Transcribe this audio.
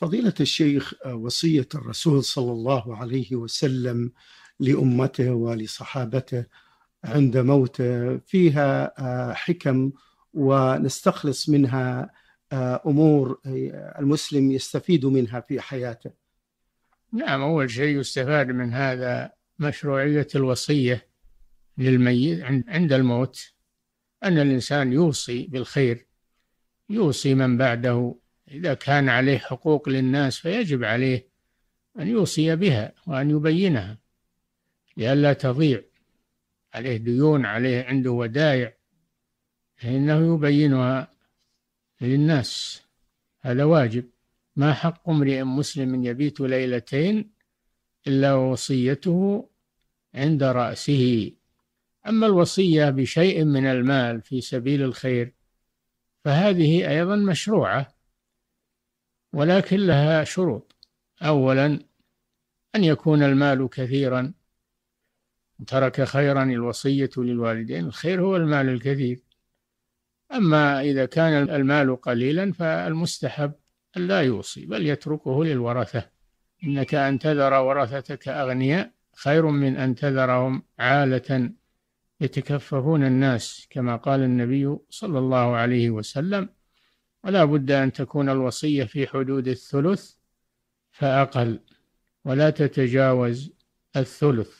فضيلة الشيخ وصية الرسول صلى الله عليه وسلم لأمته ولصحابته عند موته فيها آه، حكم ونستخلص منها آه، امور آه، المسلم يستفيد منها في حياته. نعم اول شيء يستفاد من هذا مشروعيه الوصيه للميت عند الموت ان الانسان يوصي بالخير يوصي من بعده إذا كان عليه حقوق للناس فيجب عليه أن يوصي بها وأن يبينها لئلا تضيع عليه ديون عليه عنده ودائع فإنه يبينها للناس هذا واجب ما حق امرئ مسلم يبيت ليلتين إلا ووصيته عند رأسه أما الوصية بشيء من المال في سبيل الخير فهذه أيضا مشروعة ولكن لها شروط أولا أن يكون المال كثيرا ترك خيرا الوصية للوالدين الخير هو المال الكثير أما إذا كان المال قليلا فالمستحب أن لا يوصي بل يتركه للورثة إنك أن تذر ورثتك أغنياء خير من أن تذرهم عالة يتكففون الناس كما قال النبي صلى الله عليه وسلم ولا بد أن تكون الوصية في حدود الثلث فأقل ولا تتجاوز الثلث